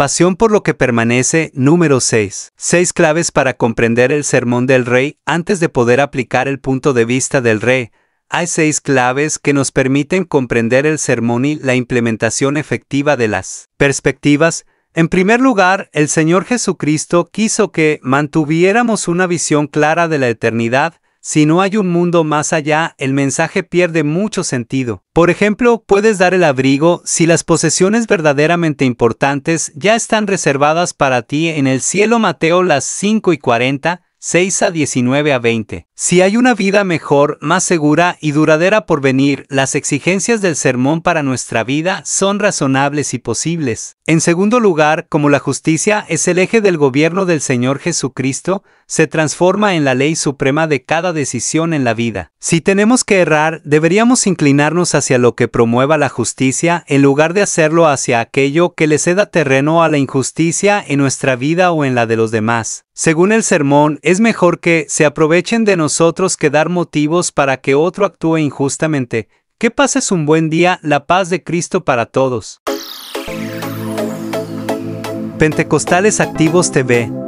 Pasión por lo que permanece, número 6. Seis claves para comprender el sermón del rey antes de poder aplicar el punto de vista del rey. Hay seis claves que nos permiten comprender el sermón y la implementación efectiva de las perspectivas. En primer lugar, el Señor Jesucristo quiso que mantuviéramos una visión clara de la eternidad si no hay un mundo más allá, el mensaje pierde mucho sentido. Por ejemplo, puedes dar el abrigo si las posesiones verdaderamente importantes ya están reservadas para ti en el cielo Mateo las 5 y 40, 6 a 19 a 20. Si hay una vida mejor, más segura y duradera por venir, las exigencias del sermón para nuestra vida son razonables y posibles. En segundo lugar, como la justicia es el eje del gobierno del Señor Jesucristo, se transforma en la ley suprema de cada decisión en la vida. Si tenemos que errar, deberíamos inclinarnos hacia lo que promueva la justicia en lugar de hacerlo hacia aquello que le ceda terreno a la injusticia en nuestra vida o en la de los demás. Según el sermón, es mejor que se aprovechen de nosotros que dar motivos para que otro actúe injustamente. Que pases un buen día, la paz de Cristo para todos. Pentecostales Activos TV